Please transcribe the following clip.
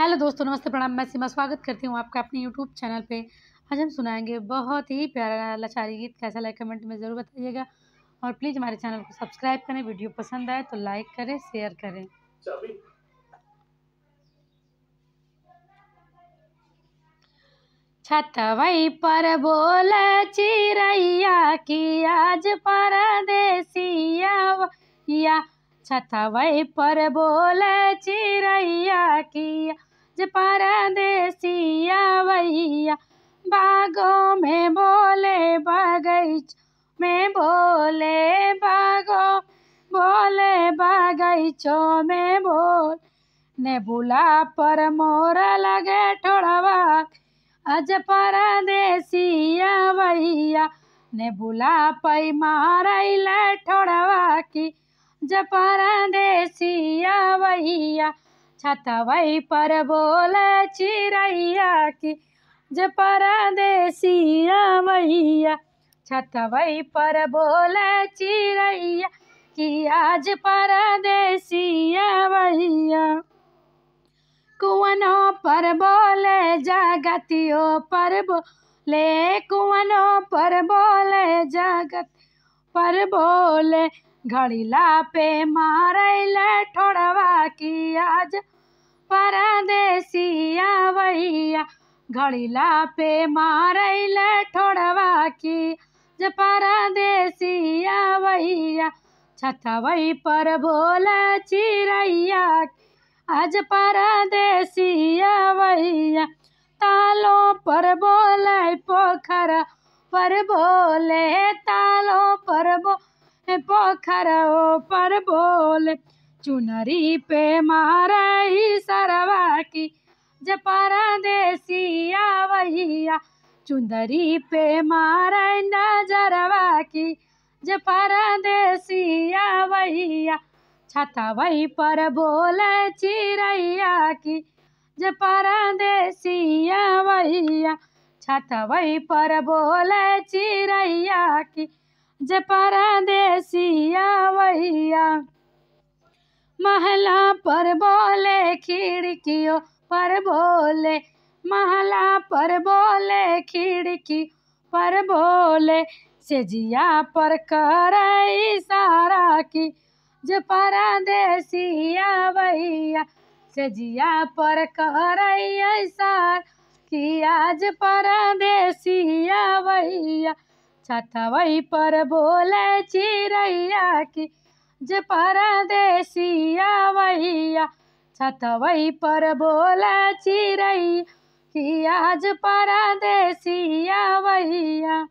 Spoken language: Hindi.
हेलो दोस्तों नमस्ते प्रणाम मैं सीमा स्वागत करती हूँ आपका अपने यूट्यूब चैनल पे आज हम सुनाएंगे बहुत ही प्यारा लाचारी गीत कैसा लाइक कमेंट में ज़रूर बताइएगा और प्लीज़ हमारे चैनल को सब्सक्राइब करें वीडियो पसंद आए तो लाइक करें शेयर करें छतवई पर बोल चिरैया की आज परदेसिया छतवई पर बोल चिर किया पर परदेसिया वैया बागों में बोले बागैच में बोले बागो बोले बागैचो में बोल ने बुला पर मोरा लगे ठोड़वा अज परदेसिया वैया ने बुला पई मारैला ठोड़वा की जब परदेसिया वैया छतवई पर बोले चिड़ैया की जे परदेसिया मैया छतवई पर बोले चिड़ैया की आज परदेसिया मैया कुवनों पर बोले जागतियों पर बोले कुवनों पर बोले जगत पर बोले घड़ी पे मारे ठो की आज परदेसिया वैया घड़ीला पे ले ठोड़वा की ज परदेसिया वैया छतवई पर बोल चिड़ैया आज परदेसिया वैया तालों पर बोले पोखर पर बोले तालों पर बो पोखर पर बोले चुनरी पे ही सरवा की जे परदेसिया वहिया चुनरी पे मार नजरवा की जे परदेसिया वहिया छता वही पर बोले चिड़ैया की जे परदेसिया वहिया छता वही पर बोले चिड़ैया की जे परदेसिया वहिया महला पर बोले खिड़कियों पर बोले महला पर बोले खिड़की पर बोले सेजिया पर कर सारा की जो परदेसिया भैया सेजिया पर कर सार की आज परदेसिया भैया छतवई पर बोले चिड़ैया की पर परदेसिया वैया छतवई पर बोला चिड़ैया कि आज परदेसिया वैया